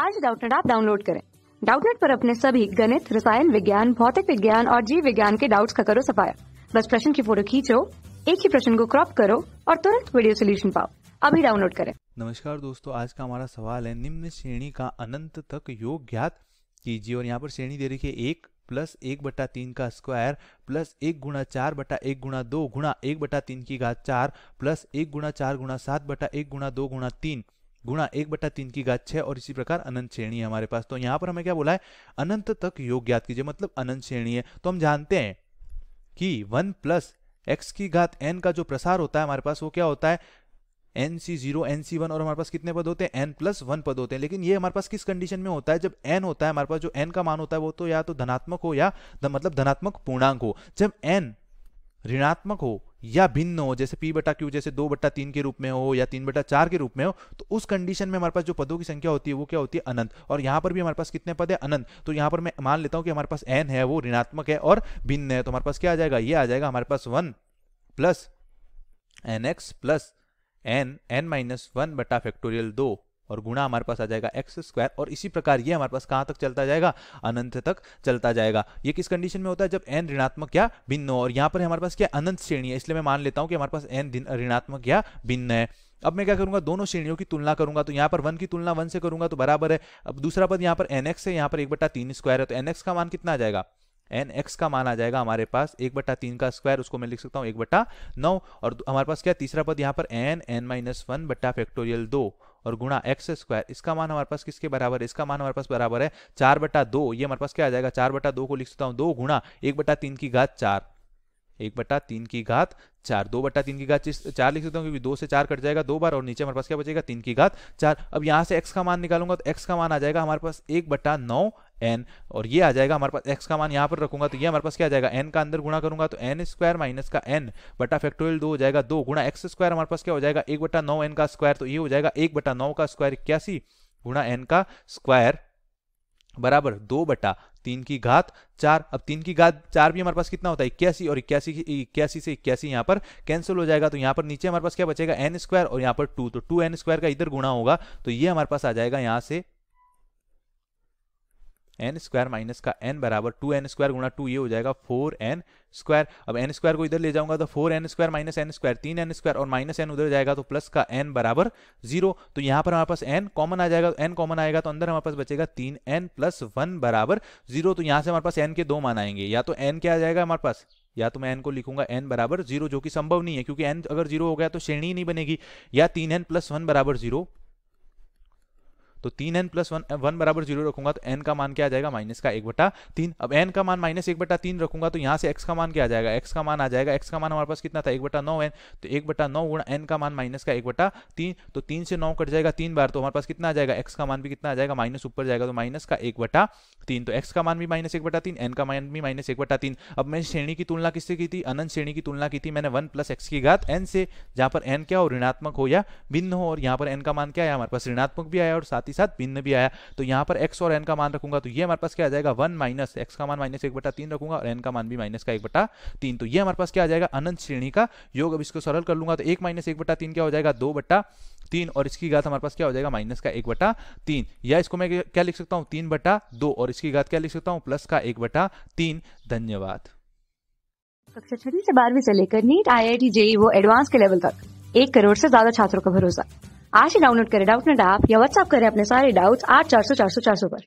आज डाउटनेट आप डाउनलोड करें डाउटनेट पर अपने सभी गणित रसायन विज्ञान भौतिक विज्ञान और जीव विज्ञान के डाउट्स का करो सफाया बस प्रश्न की फोटो खींचो एक ही प्रश्न को क्रॉप करो और तुरंत वीडियो सोल्यूशन पाओ अभी डाउनलोड करें नमस्कार दोस्तों आज का हमारा सवाल है निम्न श्रेणी का अनंत तक योग ज्ञात कीजिए और यहाँ पर श्रेणी दे रही है एक प्लस एक बटा तीन का स्क्वायर प्लस एक गुणा चार बटा एक गुणा दो गुणा एक बटा तीन की घात चार प्लस एक गुणा चार गुणा सात बटा एक गुणा दो गुणा तीन गुणा एक बट्टा तीन की घात छह और इसी प्रकार अनंत श्रेणी है हमारे पास तो यहां पर हमें क्या बोला है अनंत तक योग ज्ञात कीजिए मतलब अनंत श्रेणी है तो हम जानते हैं कि वन प्लस एक्स की घात एन का जो प्रसार होता है हमारे पास वो क्या होता है n C zero n C one और हमारे पास कितने पद होते हैं एन प्लस वन पद होते हैं लेकिन ये हमारे पास किस कंडीशन में होता है जब एन होता है हमारे पास जो एन का मान होता है वो तो या तो धनात्मक हो या मतलब धनात्मक पूर्णांक हो जब एन ऋणात्मक हो या भिन्न हो जैसे पी बटा क्यू जैसे दो बट्टा तीन के रूप में हो या तीन बटा चार के रूप में हो तो उस कंडीशन में हमारे पास जो पदों की संख्या होती है वो क्या होती है अनंत और यहाँ पर भी हमारे पास कितने पद है अनंत तो यहां पर मैं मान लेता हूं कि हमारे पास एन है वो ऋणात्मक है और भिन्न है तो हमारे पास क्या आ जाएगा ये आ जाएगा हमारे पास one plus n x plus n n minus one बटा फैक्टोरियल दो और गुणा हमारे पास आ जाएगा एक्स स्क्वायर और इसी प्रकार ये हमारे पास कहाँ तक चलता जाएगा अनंत तक चलता जाएगा ये किस कंडीशन में होता है जब एन ऋणात्मक या भिन्न हो और यहाँ पर हमारे पास क्या अनंत श्रेणी है इसलिए मैं मान लेता हूँ कि हमारे पास एन ऋणात्मक या भिन्न है अब मैं क्या करूंगा दोनों श्रेणियों की तुलना करूंगा तो यहाँ पर वन की तुलना वन से करूंगा तो बराबर है अब दूसरा पद यहाँ पर एन है यहाँ पर एक बट्टा तीन स्क्वायर है तो एन का मान कितना आ जाएगा एन एक्स का मान आ जाएगा हमारे पास एक बट्टा तीन का स्क्वायर उसको मैं लिख सकता हूँ एक बट्टा नौ और हमारे पास क्या तीसरा पद यहाँ पर एन एन माइनस वन बट्टा फैक्टोरियल दो और गुणा एक्स स्क्वायर इसका मान हमारे पास किसके बराबर है इसका मान हमारे पास बराबर है चार बटा दो ये हमारे पास क्या आ जाएगा चार बटा दो को लिख सकता हूँ दो गुणा एक बटा तीन की घात चार एक बटा तीन की घात चार दो बटा तीन की घात चार लिख सकता हूँ क्योंकि दो से चार कट जाएगा दो बार और नीचे हमारे पास क्या बचेगा तीन की घात चार अब यहाँ से एक्स का मान निकालूंगा तो एक्स का मान आ जाएगा हमारे पास एक बटा नौ एन और ये आ जाएगा हमारे पास एक्स का मान यहाँ पर रखूंगा तो ये हमारे पास क्या आ जाएगा एन का अंदर गुणा करूंगा तो एन स्क्वायर माइनस का एन बटा फैक्टोरियल दो हो जाएगा दो गुणा एक्स स्क्वायर हमारे पास क्या हो जाएगा एक बटा नौ एन का स्क्वायर तो ये हो जाएगा एक बटा नौ का स्क्वायर इक्यासी गुणा एन का स्क्वायर बराबर दो बटा तीन की घात चार अब तीन की घात चार भी हमारे पास कितना होता है इक्यासी और इक्यासी इक्यासी से इक्यासी यहाँ पर कैंसिल हो जाएगा तो यहाँ पर नीचे हमारे पास क्या बचेगा एन स्क्वायर और यहाँ पर टू तो टू एन स्क्वायर का इधर गुणा होगा तो ये हमारे पास आ जाएगा यहाँ से एन स्क्वायर माइनस का एन बराबर टू एन स्क्वायर गुणा टू ये हो जाएगा फोर एन स्क्वायर अब एन स्क्वायर को इधर ले जाऊंगा तो four n square minus n square तीन एन स्क्वायर और माइनस एन उधर जाएगा तो प्लस का एन बराबर जीरो तो यहां पर हमारे पास एन कॉमन आ जाएगा एन कॉमन आएगा तो अंदर हमारे पास बचेगा तीन एन प्लस वन बराबर जीरो तो यहाँ से हमारे पास एन के दो मान आएंगे या तो एन क्या आ जाएगा हमारे पास या तो मैं एन को लिखूंगा एन बराबर जीरो जो कि संभव नहीं है क्योंकि एन अगर जीरो हो गया तो श्रेणी नहीं बनेगी या तीन एन प्लस वन बराबर जीरो तो तीन एन प्लस वन वन बराबर जीरो रखूंगा तो एन का मान क्या आ जाएगा माइनस का एक बटा तीन अब एन का मान माइनस एक बटा तीन रखूंगा तो यहाँ से एक्स का मान क्या आ जाएगा एक्स का मान आ जाएगा एक्स का मान हमारे पास कितना था एक बटा नौ एन तो एक बटा नौ गुणा एन का मान माइनस का एक बटा तीन तो तीन से नौ कट जाएगा तीन बार तो हमारे पास कितना आ जाएगा एक्स का मान भी कितना आ जाएगा माइनस ऊपर जाएगा तो माइनस का एक बटा तीन तो एक्स का मान भी माइनस एक बटा तीन एन का मान भी माइनस एक बटा तीन अब मैंने श्रेणी की तुलना किससे की थी अनंत श्रेणी की तुलना की थी मैंने वन प्लस एक्स की घात एन से जहां पर एन क्या हो ऋणात्मक हो या भिन्न हो और यहाँ पर एन का मान क्या है हमारे पास ऋणात्मक भी आया और साथ ही साथ भिन्न भी आया तो यहाँ पर एक्स और एन का मान रखूंगा तो ये हमारे पास क्या आ जाएगा वन माइनस एक्स का मान माइनस एक बटा तीन रखूंगा और एन का मान भी माइनस का एक बटा तीन तो ये हमारे पास क्या आ जाएगा अनंत श्रेणी का योग अब इसको सरल कर लूंगा तो एक माइनस एक बटा तीन क्या हो जाएगा दो बटा तीन और इसकी घात हमारे पास क्या हो जाएगा माइनस का एक बटा तीन या इसको मैं क्या लिख सकता हूँ तीन बटा दो और इसकी घात क्या लिख सकता हूँ प्लस का एक बटा तीन धन्यवाद कक्षा छठी से बारहवीं से लेकर NEET I I T JEE वो एडवांस के लेवल तक एक करोड़ से ज्यादा छात्रों का भरोसा आज ही डाउनलोड करें ना डाप या व्हाट्सअप करें अपने सारे डाउट्स आठ चार सौ चार सौ चार सौ पर